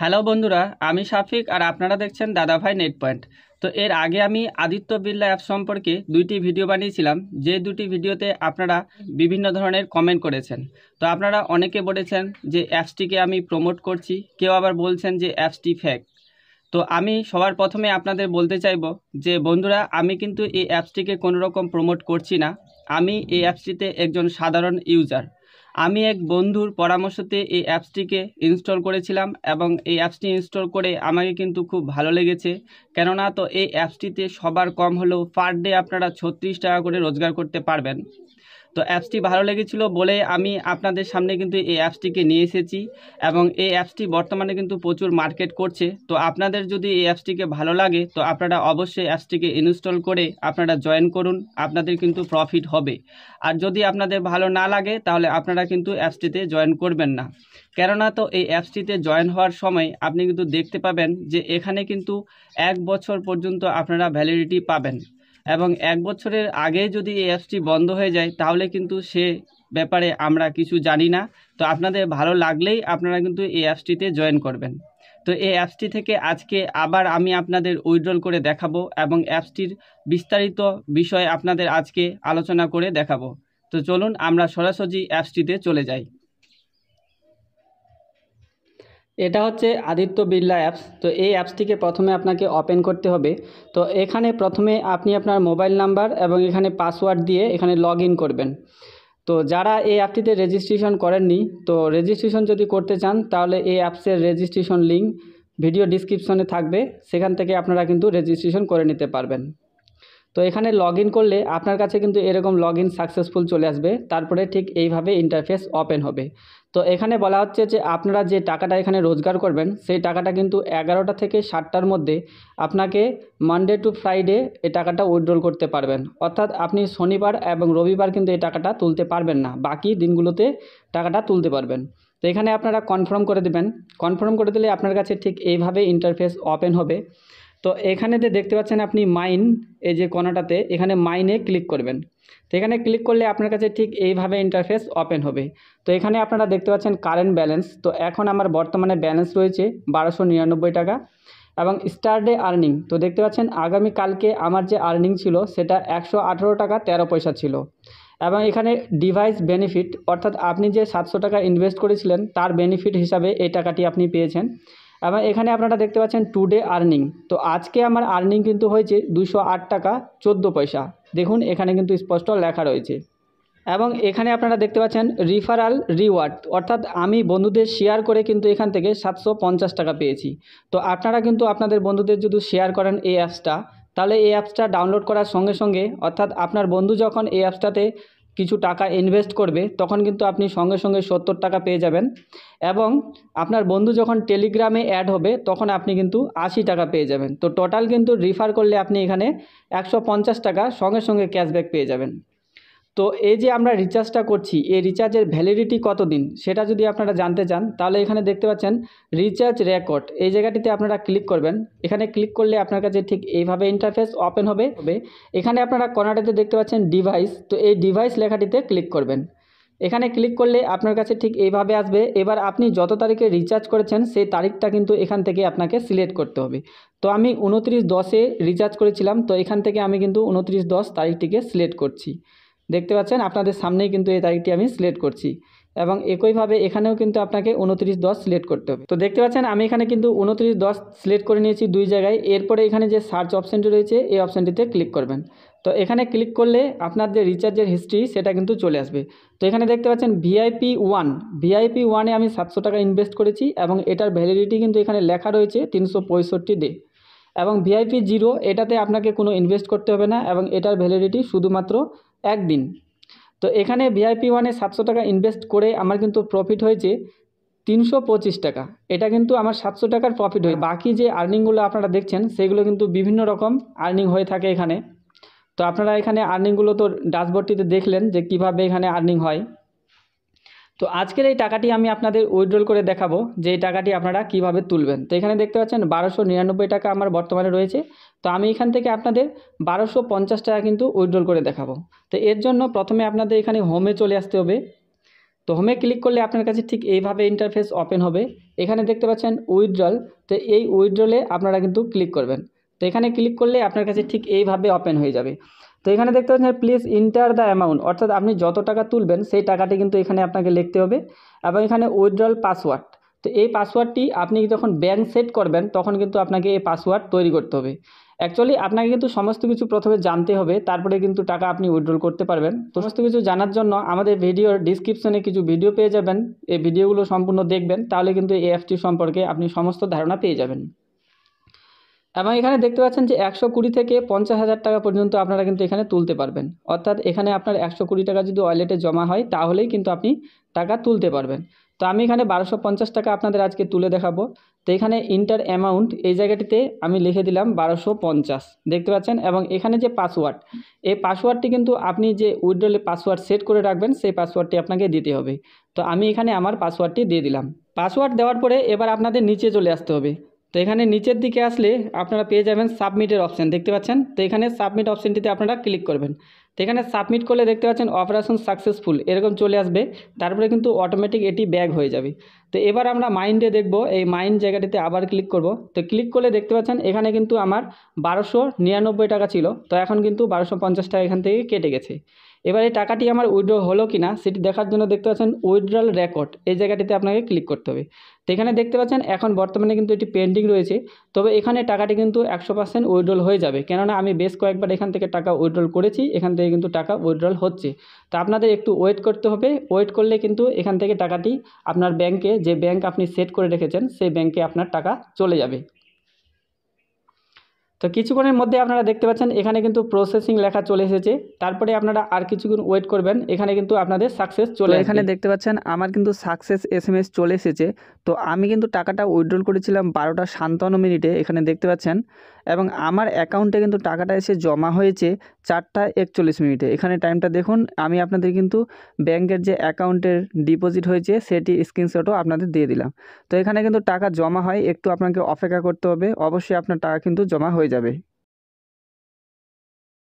hello বন্ধুরা আমি শাফিক আর আপনারা দেখছেন দাদাভাই নেট পয়েন্ট তো এর আগে আমি আদিত্য বিড়লা অ্যাপ সম্পর্কে দুইটি ভিডিও বানিয়েছিলাম যে দুটি ভিডিওতে আপনারা বিভিন্ন ধরনের কমেন্ট করেছেন তো আপনারা অনেকে বলেছেন যে অ্যাপসটিকে আমি প্রমোট করছি কেউ আবার বলছেন যে অ্যাপসটি ফেক তো আমি সবার প্রথমে আপনাদের বলতে চাইব যে বন্ধুরা আমি কিন্তু এই অ্যাপসটিকে কোনোরকম প্রমোট করছি না আমি এই অ্যাপসটিতে একজন সাধারণ ইউজার আমি এক বন্ধুর পরামর্শতে এই অ্যাপসটিকে ইনস্টল করেছিলাম এবং এই অ্যাপসটি ইনস্টল করে আমাকে কিন্তু খুব ভালো লেগেছে কেননা তো এই অ্যাপসটিতে সবার কম হলেও পার ডে আপনারা ছত্রিশ টাকা করে রোজগার করতে পারবেন তো অ্যাপসটি ভালো লেগেছিল বলে আমি আপনাদের সামনে কিন্তু এই অ্যাপসটিকে নিয়ে এসেছি এবং এই অ্যাপসটি বর্তমানে কিন্তু প্রচুর মার্কেট করছে তো আপনাদের যদি এই অ্যাপসটিকে ভালো লাগে তো আপনারা অবশ্যই অ্যাপসটিকে ইনস্টল করে আপনারা জয়েন করুন আপনাদের কিন্তু প্রফিট হবে আর যদি আপনাদের ভালো না লাগে তাহলে আপনারা কিন্তু অ্যাপসটিতে জয়েন করবেন না কেননা তো এই অ্যাপসটিতে জয়েন হওয়ার সময় আপনি কিন্তু দেখতে পাবেন যে এখানে কিন্তু এক বছর পর্যন্ত আপনারা ভ্যালিডিটি পাবেন এবং এক বছরের আগে যদি এই অ্যাপসটি বন্ধ হয়ে যায় তাহলে কিন্তু সে ব্যাপারে আমরা কিছু জানি না তো আপনাদের ভালো লাগলেই আপনারা কিন্তু এই অ্যাপসটিতে জয়েন করবেন তো এই অ্যাপসটি থেকে আজকে আবার আমি আপনাদের উইড্রল করে দেখাবো এবং অ্যাপসটির বিস্তারিত বিষয় আপনাদের আজকে আলোচনা করে দেখাবো তো চলুন আমরা সরাসরি অ্যাপসটিতে চলে যাই এটা হচ্ছে আদিত্য বিড়লা অ্যাপস তো এই অ্যাপসটিকে প্রথমে আপনাকে ওপেন করতে হবে তো এখানে প্রথমে আপনি আপনার মোবাইল নাম্বার এবং এখানে পাসওয়ার্ড দিয়ে এখানে লগ করবেন তো যারা এই অ্যাপটিতে রেজিস্ট্রেশন করেননি তো রেজিস্ট্রেশন যদি করতে চান তাহলে এই অ্যাপসের রেজিস্ট্রেশন লিঙ্ক ভিডিও ডিসক্রিপশনে থাকবে সেখান থেকে আপনারা কিন্তু রেজিস্ট্রেশন করে নিতে পারবেন তো এখানে লগ করলে আপনার কাছে কিন্তু এরকম লগ সাকসেসফুল চলে আসবে তারপরে ঠিক এইভাবে ইন্টারফেস ওপেন হবে তো এখানে বলা হচ্ছে যে আপনারা যে টাকাটা এখানে রোজগার করবেন সেই টাকাটা কিন্তু এগারোটা থেকে সাতটার মধ্যে আপনাকে মানডে টু ফ্রাইডে এই টাকাটা উইথড্রল করতে পারবেন অর্থাৎ আপনি শনিবার এবং রবিবার কিন্তু এই টাকাটা তুলতে পারবেন না বাকি দিনগুলোতে টাকাটা তুলতে পারবেন তো এখানে আপনারা কনফার্ম করে দেবেন কনফার্ম করে দিলে আপনার কাছে ঠিক এইভাবে ইন্টারফেস ওপেন হবে তো এখানেতে দেখতে পাচ্ছেন আপনি মাইন এই যে কোনাটাতে এখানে মাইনে ক্লিক করবেন তো এখানে ক্লিক করলে আপনার কাছে ঠিক এইভাবে ইন্টারফেস ওপেন হবে তো এখানে আপনারা দেখতে পাচ্ছেন কারেন্ট ব্যালেন্স তো এখন আমার বর্তমানে ব্যালেন্স রয়েছে বারোশো নিরানব্বই টাকা এবং স্টারডে আর্নিং তো দেখতে পাচ্ছেন আগামীকালকে আমার যে আর্নিং ছিল সেটা একশো টাকা তেরো পয়সা ছিল এবং এখানে ডিভাইস বেনিফিট অর্থাৎ আপনি যে সাতশো টাকা ইনভেস্ট করেছিলেন তার বেনিফিট হিসাবে এই টাকাটি আপনি পেয়েছেন এবং এখানে আপনারা দেখতে পাচ্ছেন টুডে আর্নিং তো আজকে আমার আর্নিং কিন্তু হয়েছে দুশো টাকা চোদ্দ পয়সা দেখুন এখানে কিন্তু স্পষ্ট লেখা রয়েছে এবং এখানে আপনারা দেখতে পাচ্ছেন রিফারাল রিওয়ার্ড অর্থাৎ আমি বন্ধুদের শেয়ার করে কিন্তু এখান থেকে সাতশো টাকা পেয়েছি তো আপনারা কিন্তু আপনাদের বন্ধুদের যদি শেয়ার করেন এই অ্যাপসটা তাহলে এই অ্যাপসটা ডাউনলোড করার সঙ্গে সঙ্গে অর্থাৎ আপনার বন্ধু যখন এই অ্যাপসটাতে কিছু টাকা ইনভেস্ট করবে তখন কিন্তু আপনি সঙ্গে সঙ্গে সত্তর টাকা পেয়ে যাবেন এবং আপনার বন্ধু যখন টেলিগ্রামে অ্যাড হবে তখন আপনি কিন্তু আশি টাকা পেয়ে যাবেন তো টোটাল কিন্তু রিফার করলে আপনি এখানে একশো টাকা সঙ্গে সঙ্গে ক্যাশব্যাক পেয়ে যাবেন তো এই যে আমরা রিচার্জটা করছি এই রিচার্জের ভ্যালিডিটি কত দিন সেটা যদি আপনারা জানতে চান তাহলে এখানে দেখতে পাচ্ছেন রিচার্জ রেকর্ড এই জায়গাটিতে আপনারা ক্লিক করবেন এখানে ক্লিক করলে আপনার কাছে ঠিক এইভাবে ইন্টারফেস ওপেন হবে এখানে আপনারা কর্নাটাতে দেখতে পাচ্ছেন ডিভাইস তো এই ডিভাইস লেখাটিতে ক্লিক করবেন এখানে ক্লিক করলে আপনার কাছে ঠিক এইভাবে আসবে এবার আপনি যত তারিখে রিচার্জ করেছেন সেই তারিখটা কিন্তু এখান থেকে আপনাকে সিলেক্ট করতে হবে তো আমি উনত্রিশ দশে রিচার্জ করেছিলাম তো এখান থেকে আমি কিন্তু উনত্রিশ দশ তারিখটিকে সিলেক্ট করছি দেখতে পাচ্ছেন আপনাদের সামনেই কিন্তু এই তারিখটি আমি সিলেক্ট করছি এবং একইভাবে এখানেও কিন্তু আপনাকে উনত্রিশ দশ সিলেক্ট করতে হবে তো দেখতে পাচ্ছেন আমি এখানে কিন্তু উনত্রিশ দশ সিলেক্ট করে নিয়েছি দুই জায়গায় এরপরে এখানে যে সার্চ অপশানটি রয়েছে এই অপশানটিতে ক্লিক করবেন তো এখানে ক্লিক করলে আপনার যে রিচার্জের হিস্ট্রি সেটা কিন্তু চলে আসবে তো এখানে দেখতে পাচ্ছেন ভিআইপি ওয়ান ভিআইপি ওয়ানে আমি সাতশো টাকা ইনভেস্ট করেছি এবং এটার ভ্যালিডিটি কিন্তু এখানে লেখা রয়েছে তিনশো পঁয়ষট্টি ডে এবং ভিআইপি জিরো এটাতে আপনাকে কোনো ইনভেস্ট করতে হবে না এবং এটার ভ্যালিডিটি শুধুমাত্র একদিন তো এখানে ভিআইপি ওয়ানে সাতশো টাকা ইনভেস্ট করে আমার কিন্তু প্রফিট হয়েছে তিনশো পঁচিশ টাকা এটা কিন্তু আমার সাতশো টাকার প্রফিট হয় বাকি যে আর্নিংগুলো আপনারা দেখছেন সেগুলো কিন্তু বিভিন্ন রকম আর্নিং হয়ে থাকে এখানে তো আপনারা এখানে আর্নিংগুলো তো ড্যাশবোর্ডটিতে দেখলেন যে কিভাবে এখানে আর্নিং হয় তো আজকের এই টাকাটি আমি আপনাদের উইড্রল করে দেখাবো যে এই টাকাটি আপনারা কিভাবে তুলবেন তো এখানে দেখতে পাচ্ছেন বারোশো নিরানব্বই টাকা আমার বর্তমানে রয়েছে তো আমি এখান থেকে আপনাদের বারোশো পঞ্চাশ টাকা কিন্তু উইড্রল করে দেখাবো তো এর জন্য প্রথমে আপনাদের এখানে হোমে চলে আসতে হবে তো হোমে ক্লিক করলে আপনার কাছে ঠিক এইভাবে ইন্টারফেস ওপেন হবে এখানে দেখতে পাচ্ছেন উইড্রল তো এই উইড্রলে আপনারা কিন্তু ক্লিক করবেন তো এখানে ক্লিক করলে আপনার কাছে ঠিক এইভাবে ওপেন হয়ে যাবে তো এখানে দেখতে পাচ্ছেন প্লিজ ইন্টার দ্য অ্যামাউন্ট অর্থাৎ আপনি যত টাকা তুলবেন সেই টাকাটি কিন্তু এখানে আপনাকে লিখতে হবে এবং এখানে উইড্রল পাসওয়ার্ড তো এই পাসওয়ার্ডটি আপনি যখন ব্যাঙ্ক সেট করবেন তখন কিন্তু আপনাকে এই পাসওয়ার্ড তৈরি করতে হবে অ্যাকচুয়ালি আপনাকে কিন্তু সমস্ত কিছু প্রথমে জানতে হবে তারপরে কিন্তু টাকা আপনি উইড্রল করতে পারবেন সমস্ত কিছু জানার জন্য আমাদের ভিডিওর ডিসক্রিপশনে কিছু ভিডিও পেয়ে যাবেন এই ভিডিওগুলো সম্পূর্ণ দেখবেন তাহলে কিন্তু এই অ্যাপটি সম্পর্কে আপনি সমস্ত ধারণা পেয়ে যাবেন এবং এখানে দেখতে পাচ্ছেন যে একশো কুড়ি থেকে পঞ্চাশ হাজার টাকা পর্যন্ত আপনারা কিন্তু এখানে তুলতে পারবেন অর্থাৎ এখানে আপনার একশো কুড়ি টাকা যদি ওয়ালেটে জমা হয় তাহলেই কিন্তু আপনি টাকা তুলতে পারবেন তো আমি এখানে বারোশো পঞ্চাশ টাকা আপনাদের আজকে তুলে দেখাবো তো এখানে ইন্টার অ্যামাউন্ট এই জায়গাটিতে আমি লিখে দিলাম বারোশো পঞ্চাশ দেখতে পাচ্ছেন এবং এখানে যে পাসওয়ার্ড এই পাসওয়ার্ডটি কিন্তু আপনি যে উইড্রলে পাসওয়ার্ড সেট করে রাখবেন সেই পাসওয়ার্ডটি আপনাকে দিতে হবে তো আমি এখানে আমার পাসওয়ার্ডটি দিয়ে দিলাম পাসওয়ার্ড দেওয়ার পরে এবার আপনাদের নিচে চলে আসতে হবে তো এখানে নিচের দিকে আসলে আপনারা পেয়ে যাবেন সাবমিটের অপশান দেখতে পাচ্ছেন তো এখানে সাবমিট অপশানটিতে আপনারা ক্লিক করবেন তো এখানে সাবমিট করলে দেখতে পাচ্ছেন অপারেশন সাকসেসফুল এরকম চলে আসবে তারপরে কিন্তু অটোমেটিক এটি ব্যাগ হয়ে যাবে তো এবার আমরা মাইন্ডে দেখব এই মাইন্ড জায়গাটিতে আবার ক্লিক করব তো ক্লিক করলে দেখতে পাচ্ছেন এখানে কিন্তু আমার বারোশো নিরানব্বই টাকা ছিল তো এখন কিন্তু বারোশো পঞ্চাশ টাকা এখান থেকে কেটে গেছে এবার এই টাকাটি আমার উইড্রো হলো কি না সেটি দেখার জন্য দেখতে পাচ্ছেন উইড্রল রেকর্ড এই জায়গাটিতে আপনাকে ক্লিক করতে হবে তো এখানে দেখতে পাচ্ছেন এখন বর্তমানে কিন্তু এটি পেন্ডিং রয়েছে তবে এখানে টাকাটি কিন্তু একশো পার্সেন্ট উইড্রল হয়ে যাবে কেননা আমি বেশ কয়েকবার এখান থেকে টাকা উইড্রল করেছি এখান থেকে কিন্তু টাকা উইড্রল হচ্ছে তো আপনাদের একটু ওয়েট করতে হবে ওয়েট করলে কিন্তু এখান থেকে টাকাটি আপনার ব্যাংকে যে ব্যাংক আপনি সেট করে রেখেছেন সেই ব্যাংকে আপনার টাকা চলে যাবে তো কিছুক্ষণের মধ্যে আপনারা দেখতে পাচ্ছেন এখানে কিন্তু প্রসেসিং লেখা চলে এসেছে তারপরে আপনারা আর কিছুক্ষণ ওয়েট করবেন এখানে কিন্তু আপনাদের সাকসেস চলে এখানে দেখতে পাচ্ছেন আমার কিন্তু সাকসেস এস এম এস চলে এসেছে তো আমি কিন্তু টাকাটা উইড্রল করেছিলাম বারোটা সান্তান্ন মিনিটে এখানে দেখতে পাচ্ছেন এবং আমার অ্যাকাউন্টে কিন্তু টাকাটা এসে জমা হয়েছে চারটা একচল্লিশ মিনিটে এখানে টাইমটা দেখুন আমি আপনাদের কিন্তু ব্যাংকের যে অ্যাকাউন্টের ডিপোজিট হয়েছে সেটি স্ক্রিনশটও আপনাদের দিয়ে দিলাম তো এখানে কিন্তু টাকা জমা হয় একটু আপনাকে অপেক্ষা করতে হবে অবশ্যই আপনার টাকা কিন্তু জমা হয়ে जाए